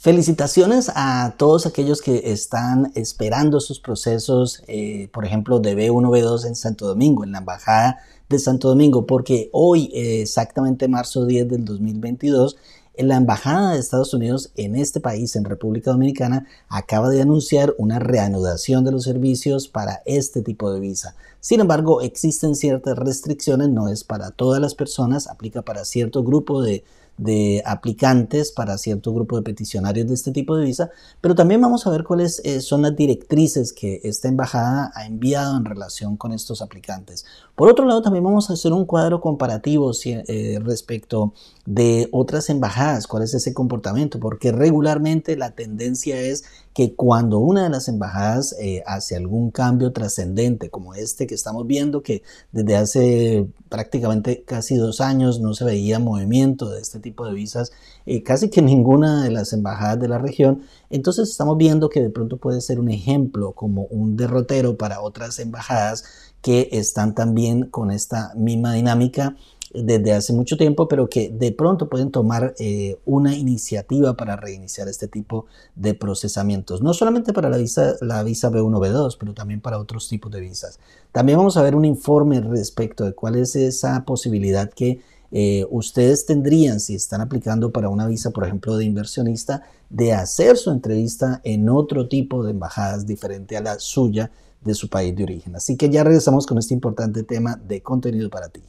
Felicitaciones a todos aquellos que están esperando sus procesos, eh, por ejemplo, de B1, B2 en Santo Domingo, en la Embajada de Santo Domingo, porque hoy, eh, exactamente marzo 10 del 2022, la Embajada de Estados Unidos en este país, en República Dominicana, acaba de anunciar una reanudación de los servicios para este tipo de visa. Sin embargo, existen ciertas restricciones, no es para todas las personas, aplica para cierto grupo de de aplicantes para cierto grupo de peticionarios de este tipo de visa, pero también vamos a ver cuáles eh, son las directrices que esta embajada ha enviado en relación con estos aplicantes. Por otro lado, también vamos a hacer un cuadro comparativo eh, respecto de otras embajadas, cuál es ese comportamiento, porque regularmente la tendencia es que cuando una de las embajadas eh, hace algún cambio trascendente como este que estamos viendo, que desde hace prácticamente casi dos años no se veía movimiento de este tipo de visas, eh, casi que ninguna de las embajadas de la región, entonces estamos viendo que de pronto puede ser un ejemplo como un derrotero para otras embajadas que están también con esta misma dinámica desde hace mucho tiempo, pero que de pronto pueden tomar eh, una iniciativa para reiniciar este tipo de procesamientos, no solamente para la visa, la visa B1, B2, pero también para otros tipos de visas. También vamos a ver un informe respecto de cuál es esa posibilidad que eh, ustedes tendrían, si están aplicando para una visa, por ejemplo, de inversionista, de hacer su entrevista en otro tipo de embajadas diferente a la suya de su país de origen. Así que ya regresamos con este importante tema de contenido para ti.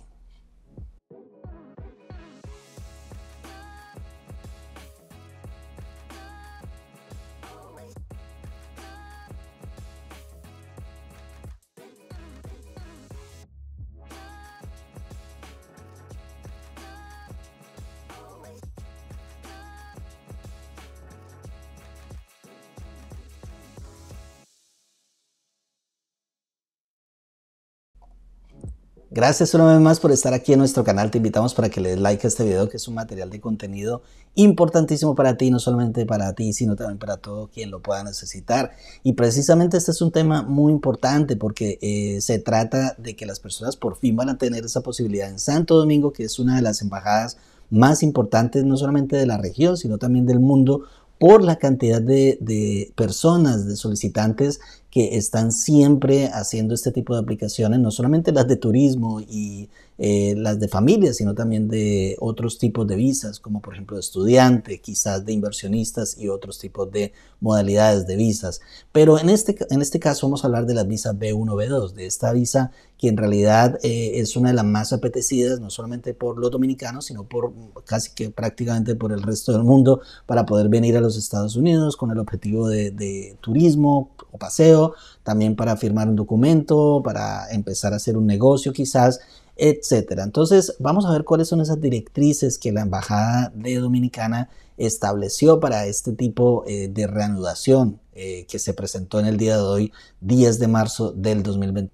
Gracias una vez más por estar aquí en nuestro canal. Te invitamos para que le des like a este video, que es un material de contenido importantísimo para ti, no solamente para ti, sino también para todo quien lo pueda necesitar. Y precisamente este es un tema muy importante porque eh, se trata de que las personas por fin van a tener esa posibilidad en Santo Domingo, que es una de las embajadas más importantes, no solamente de la región, sino también del mundo, por la cantidad de, personas, de solicitantes que están siempre haciendo este tipo de aplicaciones, no solamente las de turismo y eh, las de familia, sino también de otros tipos de visas, como por ejemplo de estudiante, quizás de inversionistas y otros tipos de modalidades de visas. Pero en este, en este caso vamos a hablar de las visas B1, B2, de esta visa que en realidad eh, es una de las más apetecidas, no solamente por los dominicanos, sino por casi que prácticamente por el resto del mundo, para poder venir a los Estados Unidos con el objetivo de, de turismo o paseo también para firmar un documento, para empezar a hacer un negocio quizás, etcétera. Entonces, vamos a ver cuáles son esas directrices que la Embajada de Dominicana estableció para este tipo eh, de reanudación eh, que se presentó en el día de hoy, 10 de marzo del 2020.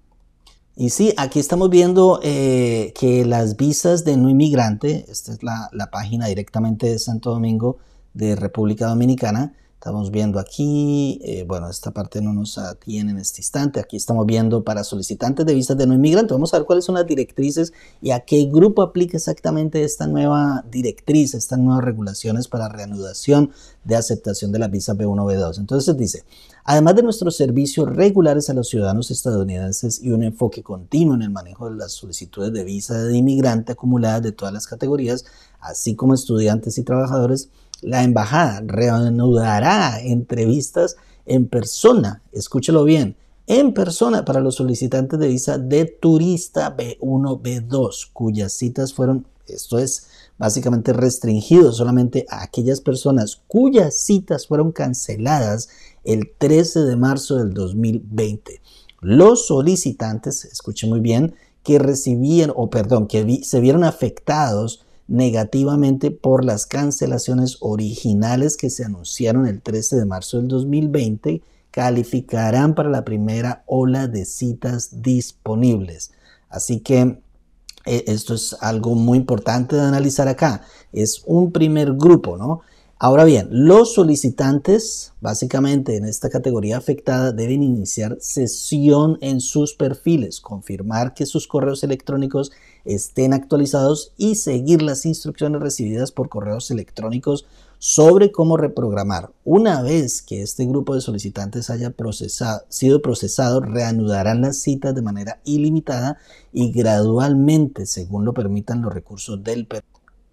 Y sí, aquí estamos viendo eh, que las visas de no inmigrante, esta es la, la página directamente de Santo Domingo, de República Dominicana, Estamos viendo aquí, eh, bueno, esta parte no nos atiene en este instante. Aquí estamos viendo para solicitantes de visas de no inmigrante. Vamos a ver cuáles son las directrices y a qué grupo aplica exactamente esta nueva directriz, estas nuevas regulaciones para reanudación de aceptación de las visas B1, B2. Entonces dice, además de nuestros servicios regulares a los ciudadanos estadounidenses y un enfoque continuo en el manejo de las solicitudes de visa de inmigrante acumuladas de todas las categorías, así como estudiantes y trabajadores, la embajada reanudará entrevistas en persona, escúchelo bien, en persona para los solicitantes de visa de turista B1, B2, cuyas citas fueron, esto es básicamente restringido solamente a aquellas personas cuyas citas fueron canceladas el 13 de marzo del 2020. Los solicitantes, escuchen muy bien, que recibían, o perdón, que se vieron afectados negativamente por las cancelaciones originales que se anunciaron el 13 de marzo del 2020 calificarán para la primera ola de citas disponibles. Así que e, esto es algo muy importante de analizar acá. Es un primer grupo, ¿no? Ahora bien, los solicitantes, básicamente en esta categoría afectada, deben iniciar sesión en sus perfiles, confirmar que sus correos electrónicos estén actualizados y seguir las instrucciones recibidas por correos electrónicos sobre cómo reprogramar. Una vez que este grupo de solicitantes haya procesado, sido procesado, reanudarán las citas de manera ilimitada y gradualmente, según lo permitan los recursos del Perú.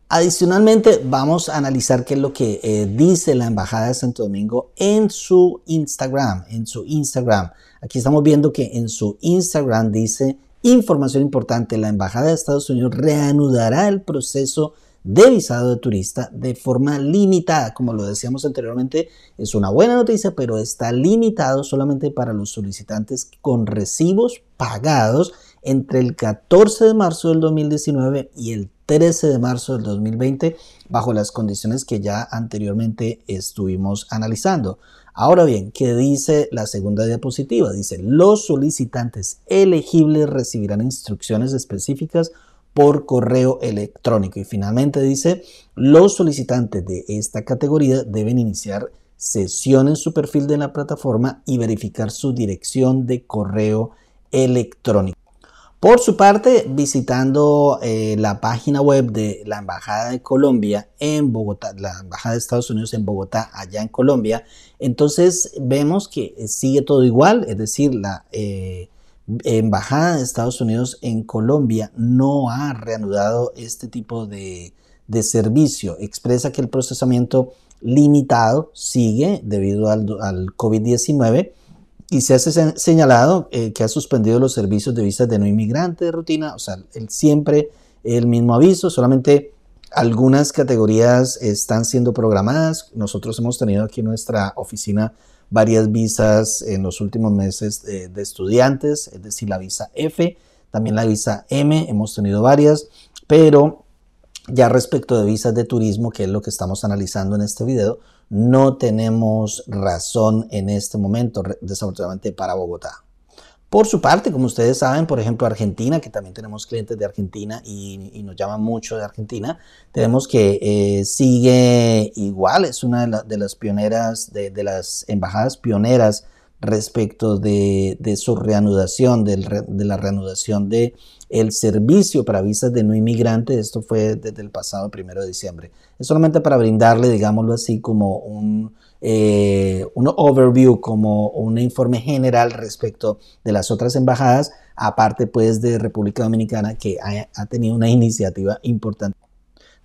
Adicionalmente, vamos a analizar qué es lo que eh, dice la Embajada de Santo Domingo en su Instagram. En su Instagram. Aquí estamos viendo que en su Instagram dice Información importante, la Embajada de Estados Unidos reanudará el proceso de visado de turista de forma limitada. Como lo decíamos anteriormente, es una buena noticia, pero está limitado solamente para los solicitantes con recibos pagados entre el 14 de marzo del 2019 y el 13 de marzo del 2020 bajo las condiciones que ya anteriormente estuvimos analizando. Ahora bien, ¿qué dice la segunda diapositiva? Dice, los solicitantes elegibles recibirán instrucciones específicas por correo electrónico. Y finalmente dice, los solicitantes de esta categoría deben iniciar sesión en su perfil de la plataforma y verificar su dirección de correo electrónico. Por su parte, visitando eh, la página web de la Embajada de Colombia en Bogotá, la Embajada de Estados Unidos en Bogotá, allá en Colombia, entonces vemos que eh, sigue todo igual, es decir, la eh, Embajada de Estados Unidos en Colombia no ha reanudado este tipo de, servicio. Expresa que el procesamiento limitado sigue debido al, al COVID-19 y se ha señalado eh, que ha suspendido los servicios de visas de no inmigrante de rutina, o sea, siempre el mismo aviso, solamente algunas categorías están siendo programadas. Nosotros hemos tenido aquí en nuestra oficina varias visas en los últimos meses de estudiantes, es decir, la visa F, también la visa M, hemos tenido varias, pero ya respecto de visas de turismo, que es lo que estamos analizando en este video, no tenemos razón en este momento, desafortunadamente, para Bogotá. Por su parte, como ustedes saben, por ejemplo, Argentina, que también tenemos clientes de Argentina y, nos llama mucho de Argentina, tenemos que eh, sigue igual, es una de, las pioneras, de, las embajadas pioneras respecto de su reanudación, de la reanudación de el servicio para visas de no inmigrante, Esto fue desde el pasado primero de diciembre. Es solamente para brindarle, digámoslo así, como un, eh, overview, como un informe general respecto de las otras embajadas, aparte pues de República Dominicana, que ha tenido una iniciativa importante.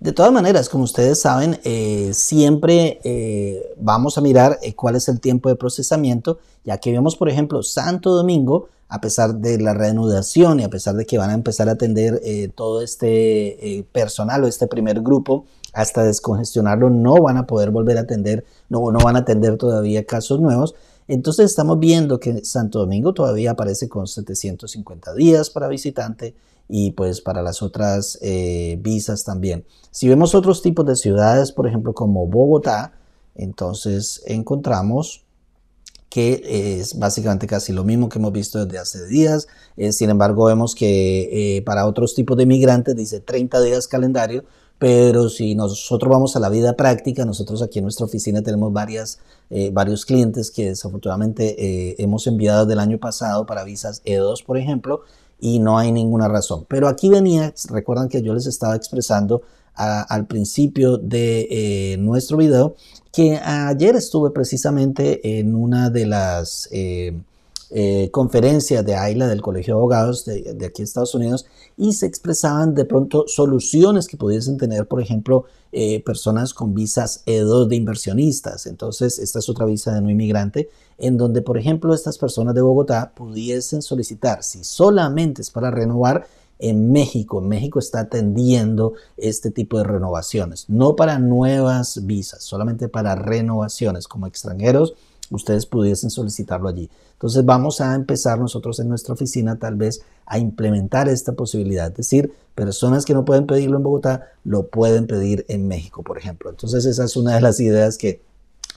De todas maneras, como ustedes saben, eh, siempre eh, vamos a mirar eh, cuál es el tiempo de procesamiento, ya que vemos, por ejemplo, Santo Domingo, a pesar de la reanudación y a pesar de que van a empezar a atender todo este personal o este primer grupo, hasta descongestionarlo, no van a poder volver a atender, no, no van a atender todavía casos nuevos. Entonces estamos viendo que Santo Domingo todavía aparece con 750 días para visitante y pues para las otras eh, visas también. Si vemos otros tipos de ciudades, por ejemplo como Bogotá, entonces encontramos que es básicamente casi lo mismo que hemos visto desde hace días. Eh, sin embargo, vemos que eh, para otros tipos de migrantes dice 30 días calendario, pero si nosotros vamos a la vida práctica, nosotros aquí en nuestra oficina tenemos varias, varios clientes que desafortunadamente hemos enviado del año pasado para visas E2, por ejemplo, y no hay ninguna razón. Pero aquí venía, recuerdan que yo les estaba expresando al principio de eh, nuestro video que ayer estuve precisamente en una de las... Eh, eh, conferencias de AILA, del Colegio de Abogados de, aquí Estados Unidos, y se expresaban de pronto soluciones que pudiesen tener, por ejemplo, eh, personas con visas E2 de inversionistas. Entonces, esta es otra visa de no inmigrante, en donde, por ejemplo, estas personas de Bogotá pudiesen solicitar, si solamente es para renovar, en México. México está atendiendo este tipo de renovaciones, no para nuevas visas, solamente para renovaciones como extranjeros ustedes pudiesen solicitarlo allí. Entonces vamos a empezar nosotros en nuestra oficina tal vez a implementar esta posibilidad, es decir, personas que no pueden pedirlo en Bogotá lo pueden pedir en México, por ejemplo. Entonces esa es una de las ideas que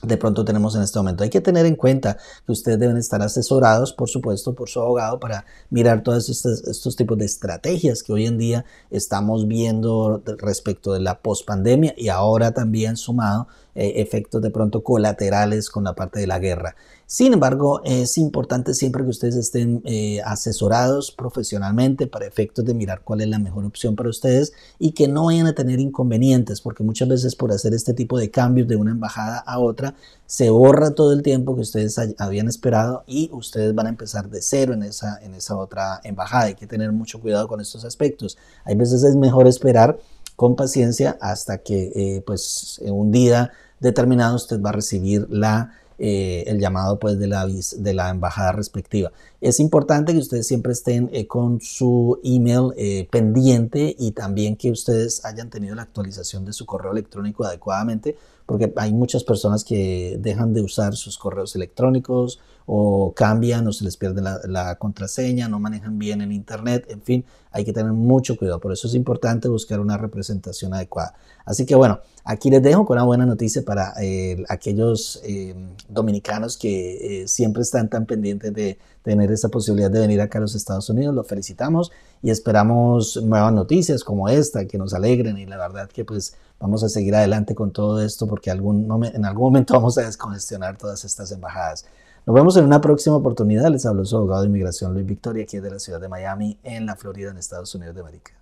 de pronto tenemos en este momento. Hay que tener en cuenta que ustedes deben estar asesorados, por supuesto, por su abogado para mirar todos estos, tipos de estrategias que hoy en día estamos viendo respecto de la pospandemia y ahora también sumado eh, efectos de pronto colaterales con la parte de la guerra. Sin embargo, es importante siempre que ustedes estén eh, asesorados profesionalmente para efectos de mirar cuál es la mejor opción para ustedes y que no vayan a tener inconvenientes, porque muchas veces por hacer este tipo de cambios de una embajada a otra, se borra todo el tiempo que ustedes habían esperado y ustedes van a empezar de cero en esa, en esa otra embajada. Hay que tener mucho cuidado con estos aspectos. Hay veces es mejor esperar con paciencia hasta que eh, pues en un día determinado usted va a recibir la eh, el llamado pues, de, la, de la embajada respectiva. Es importante que ustedes siempre estén eh, con su email eh, pendiente y también que ustedes hayan tenido la actualización de su correo electrónico adecuadamente, porque hay muchas personas que dejan de usar sus correos electrónicos o cambian o se les pierde la, la contraseña, no manejan bien el Internet, en fin, hay que tener mucho cuidado. Por eso es importante buscar una representación adecuada. Así que bueno, Aquí les dejo con una buena noticia para eh, aquellos eh, dominicanos que eh, siempre están tan pendientes de tener esa posibilidad de venir acá a los Estados Unidos. Los felicitamos y esperamos nuevas noticias como esta que nos alegren y la verdad que pues vamos a seguir adelante con todo esto porque algún en algún momento vamos a descongestionar todas estas embajadas. Nos vemos en una próxima oportunidad. Les hablo su abogado de inmigración Luis Victoria aquí de la ciudad de Miami en la Florida en Estados Unidos de América.